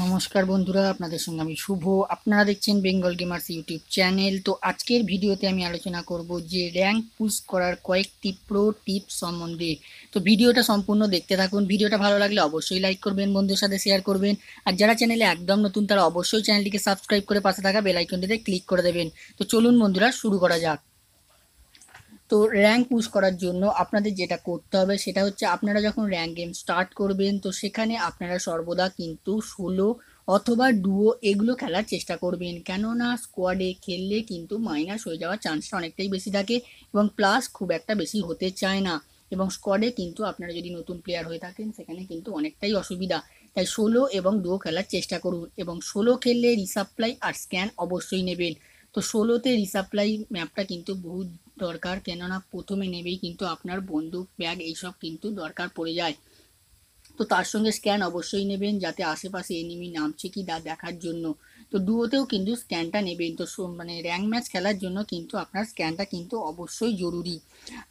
নমস্কার বন্ধুরা আপনাদের সঙ্গে আমি শুভ আপনারা দেখছেন বেঙ্গল গেমার্স ইউটিউব চ্যানেল তো আজকের ভিডিওতে আমি আলোচনা করব যে র্যাঙ্ক পুশ করার কয়েকটি প্রো টিপ সম্বন্ধে তো ভিডিওটা সম্পূর্ণ দেখতে থাকুন ভিডিওটা ভালো লাগলে অবশ্যই লাইক করবেন বন্ধুর সাথে শেয়ার করবেন আর যারা চ্যানেলে একদম নতুন তারা অবশ্যই চ্যানেলটিকে সাবস্ক্রাইব করে পাশে থাকা বেলাইকনটিতে ক্লিক করে দেবেন তো চলুন বন্ধুরা শুরু করা যাক তো র্যাঙ্ক পুশ করার জন্য আপনাদের যেটা করতে হবে সেটা হচ্ছে আপনারা যখন র্যাঙ্ক গেম স্টার্ট করবেন তো সেখানে আপনারা সর্বদা কিন্তু ষোলো অথবা ডুও এগুলো খেলার চেষ্টা করবেন কেননা স্কোয়াডে খেললে কিন্তু মাইনাস হয়ে যাওয়ার চান্সটা অনেকটাই বেশি থাকে এবং প্লাস খুব একটা বেশি হতে চায় না এবং স্কোয়াডে কিন্তু আপনারা যদি নতুন প্লেয়ার হয়ে থাকেন সেখানে কিন্তু অনেকটাই অসুবিধা তাই ষোলো এবং ডুও খেলার চেষ্টা করুন এবং ষোলো খেললে রিসাপ্লাই আর স্ক্যান অবশ্যই নেবেন তো ষোলোতে রিসাপ্লাই ম্যাপটা কিন্তু বহু দরকার কেননা প্রথমে নেবেই কিন্তু আপনার বন্দুক ব্যাগ এইসব কিন্তু দরকার পড়ে যায় তো তার সঙ্গে স্ক্যান অবশ্যই নেবেন যাতে আশেপাশে এনিমি নামছে কি তা দেখার জন্য তো ডুয়োতেও কিন্তু স্ক্যানটা নেবেন তো মানে র্যাঙ্ক ম্যাচ খেলার জন্য কিন্তু আপনার স্ক্যানটা কিন্তু অবশ্যই জরুরি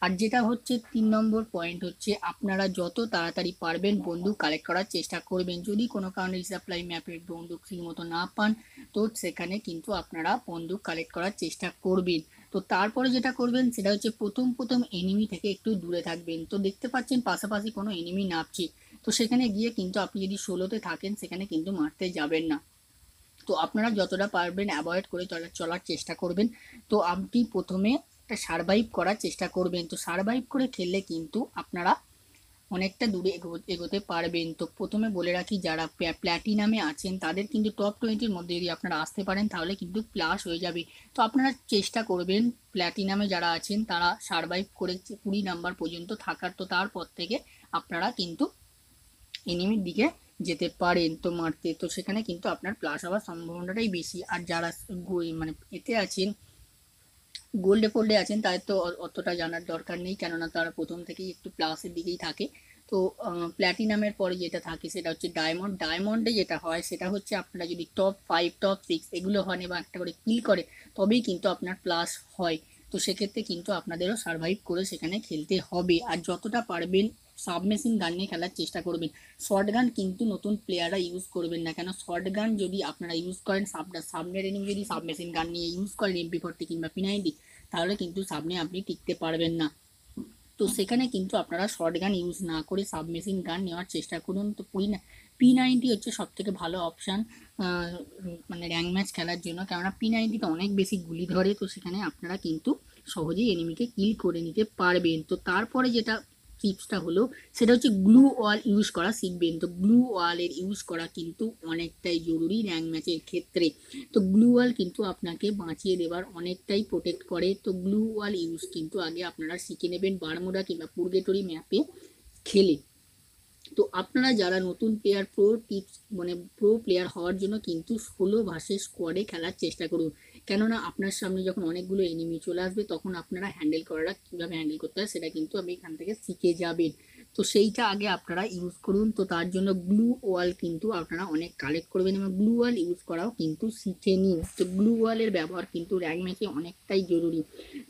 আর যেটা হচ্ছে তিন নম্বর পয়েন্ট হচ্ছে আপনারা যত তাড়াতাড়ি পারবেন বন্দুক কালেক্ট করার চেষ্টা করবেন যদি কোনো কারণে রিসাপ্লাই ম্যাপের বন্দুক ঠিক মতো না পান তো সেখানে কিন্তু আপনারা বন্দুক কালেক্ট করার চেষ্টা করবেন তো তারপরে যেটা করবেন সেটা হচ্ছে প্রথম প্রথম এনিমি থেকে একটু দূরে থাকবেন তো দেখতে পাচ্ছেন পাশাপাশি কোনো এনিমি নাপছি তো সেখানে গিয়ে কিন্তু আপনি যদি ষোলোতে থাকেন সেখানে কিন্তু মারতে যাবেন না তো আপনারা যতটা পারবেন অ্যাভয়েড করে চলার চেষ্টা করবেন তো আপনি প্রথমে একটা সারভাইভ করার চেষ্টা করবেন তো সারভাইভ করে খেললে কিন্তু আপনারা অনেকটা দূরে এগোতে পারবেন তো প্রথমে বলে রাখি যারা প্ল্যাটিনামে আছেন তাদের কিন্তু টপ টোয়েন্টির মধ্যে যদি আপনারা আসতে পারেন তাহলে কিন্তু প্লাস হয়ে যাবে তো আপনারা চেষ্টা করবেন প্ল্যাটিনামে যারা আছেন তারা সারভাইভ করে কুড়ি নাম্বার পর্যন্ত থাকার তো তারপর থেকে আপনারা কিন্তু এনিমির দিকে যেতে পারেন তো মারতে তো সেখানে কিন্তু আপনার প্লাস হওয়ার সম্ভাবনাটাই বেশি আর যারা মানে এতে আছেন গোল্ডে ফোল্ডে আছেন তাদের তো অতটা জানার দরকার নেই কেননা তারা প্রথম থেকেই একটু প্লাসের দিকেই থাকে তো প্ল্যাটিনামের পরে যেটা থাকে সেটা হচ্ছে ডায়মন্ড ডায়মন্ডে যেটা হয় সেটা হচ্ছে আপনারা যদি টপ ফাইভ টপ সিক্স এগুলো হন এবং একটা করে কিল করে তবেই কিন্তু আপনার প্লাস হয় তো সেক্ষেত্রে কিন্তু আপনাদেরও সার্ভাইভ করে সেখানে খেলতে হবে আর যতটা পারবেন সাবমেশিন গান নিয়ে খেলার চেষ্টা করবেন শর্ট গান কিন্তু নতুন প্লেয়াররা ইউজ করবেন না কেন শর্ট গান যদি আপনারা ইউজ করেন সাবটা সামনের রেনিং যদি সাবমেশিন গান নিয়ে ইউজ করেন এমপি ফোরটি কিংবা পি তাহলে কিন্তু সামনে আপনি টিকতে পারবেন না তো সেখানে কিন্তু আপনারা শর্ট গান ইউজ না করে সাবমেশিন গান নেওয়ার চেষ্টা করুন তো পি পি নাইনটি হচ্ছে সবথেকে ভালো অপশান মানে র্যাং ম্যাচ খেলার জন্য কেননা পি নাইনটিতে অনেক বেশি গুলি ধরে তো সেখানে আপনারা কিন্তু সহজেই এনিমিকে কিল করে নিতে পারবেন তো তারপরে যেটা টিপসটা হলো সেটা হচ্ছে গ্লু ওয়াল ইউজ করা শিখবেন তো গ্লু ওয়ালের ইউজ করা কিন্তু অনেকটাই জরুরি র্যাঙ্ক ম্যাচের ক্ষেত্রে তো গ্লু ওয়াল কিন্তু আপনাকে বাঁচিয়ে দেবার অনেকটাই প্রোটেক্ট করে তো গ্লু ওয়াল ইউজ কিন্তু আগে আপনারা শিখে নেবেন বারমুডা কিংবা পুরগেটরি ম্যাপে খেলে তো আপনারা যারা নতুন প্লেয়ার প্রো টিপস মানে প্রো প্লেয়ার হওয়ার জন্য কিন্তু ষোলো ভাষে স্কোয়াডে খেলার চেষ্টা করুন কেননা আপনার সামনে যখন অনেকগুলো এনিমি চলে আসবে তখন আপনারা হ্যান্ডেল করাটা কীভাবে হ্যান্ডেল করতে হয় সেটা কিন্তু আমি এখান থেকে শিখে যাবেন তো সেইটা আগে আপনারা ইউজ করুন তো তার জন্য গ্লু ওয়াল কিন্তু আপনারা অনেক কালেক্ট করবেন এবং গ্লু ওয়াল ইউজ করাও কিন্তু শিখে নিন তো গ্লু ওয়ালের ব্যবহার কিন্তু র্যাঙ্ক ম্যাচে অনেকটাই জরুরি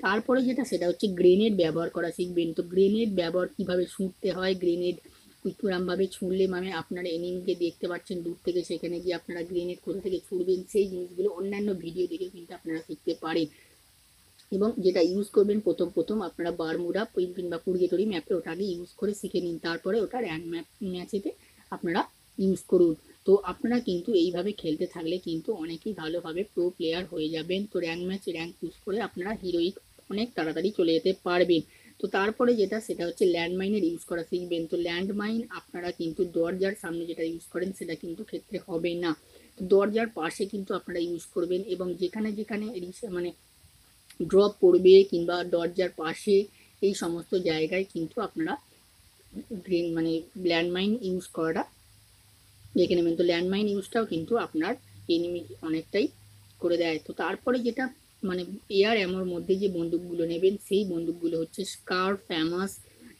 তারপরে যেটা সেটা হচ্ছে গ্রেনেড ব্যবহার করা শিখবেন তো গ্রেনেড ব্যবহার কিভাবে ছুঁড়তে হয় গ্রেনেড কীরকমভাবে ছুঁড়লে মানে আপনারা এনিমিকে দেখতে পাচ্ছেন দূর থেকে সেখানে গিয়ে আপনারা গ্রেনেড কোথা থেকে ছুঁড়বেন সেই জিনিসগুলো অন্যান্য ভিডিও দেখে কিন্তু আপনারা শিখতে পারেন এবং যেটা ইউজ করবেন প্রথম প্রথম আপনারা বারমুড়া কিংবা তরি ম্যাপে ওটা আগে ইউজ করে শিখে নিন তারপরে ওটা র্যান্ড ম্যাপ ম্যাচেতে আপনারা ইউজ করুন তো আপনারা কিন্তু এইভাবে খেলতে থাকলে কিন্তু অনেকেই ভালোভাবে প্রো প্লেয়ার হয়ে যাবেন তো র্যাঙ্ক ম্যাচ র্যাঙ্ক পুশ করে আপনারা হিরোইক অনেক তাড়াতাড়ি চলে যেতে পারবেন তো তারপরে যেটা সেটা হচ্ছে ল্যান্ডমাইনের ইউজ করা শিখবেন তো ল্যান্ডমাইন আপনারা কিন্তু দরজার সামনে যেটা ইউজ করেন সেটা কিন্তু ক্ষেত্রে হবে না দরজার পাশে কিন্তু আপনারা ইউজ করবেন এবং যেখানে যেখানে মানে ড্রপ পড়বে কিংবা দরজার পাশে এই সমস্ত জায়গায় কিন্তু আপনারা গ্রিন মানে ল্যান্ডমাইন ইউজ করাটা দেখে নেবেন তো ল্যান্ডমাইন ইউজটাও কিন্তু আপনার এনিমি অনেকটাই করে দেয় তো তারপরে যেটা মানে এয়ার অ্যামোর মধ্যে যে বন্দুকগুলো নেবেন সেই বন্দুকগুলো হচ্ছে স্কার ফ্যামাস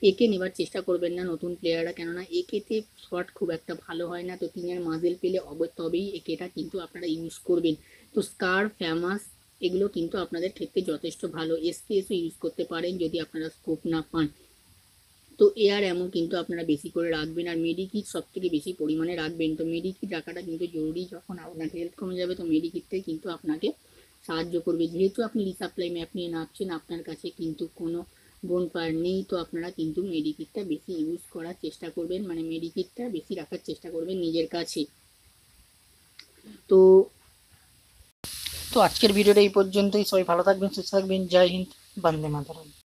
একে নেবার চেষ্টা করবেন না নতুন প্লেয়াররা কেননা একেতে শট খুব একটা ভালো হয় না তো তিনের মাজেল পেলে অব তবেই একেটা কিন্তু আপনারা ইউজ করবেন তো স্কার ফ্যামাস এগুলো কিন্তু আপনাদের ক্ষেত্রে যথেষ্ট ভালো এসকেএসও ইউজ করতে পারেন যদি আপনারা স্কোপ না পান তো এয়ার অ্যামো কিন্তু আপনারা বেশি করে রাখবেন আর মেডিকিট সব থেকে বেশি পরিমাণে রাখবেন তো মেডিকিট রাখাটা কিন্তু জরুরি যখন আপনার হেলথ কমে যাবে তো মেডিকিটটাই কিন্তু আপনাকে সাহায্য করবে যেহেতু আপনি রিসাপ্লাই ম্যাপ নিয়ে নাচছেন আপনার কাছে কিন্তু কোনো বোন পার নেই তো আপনারা কিন্তু মেডিকিটটা বেশি ইউজ করার চেষ্টা করবেন মানে মেডিকিটটা বেশি রাখার চেষ্টা করবেন নিজের কাছে তো তো আজকের ভিডিওটা এই পর্যন্তই সবাই ভালো থাকবেন সুস্থ থাকবেন জয় হিন্দ বন্দে মাতারাম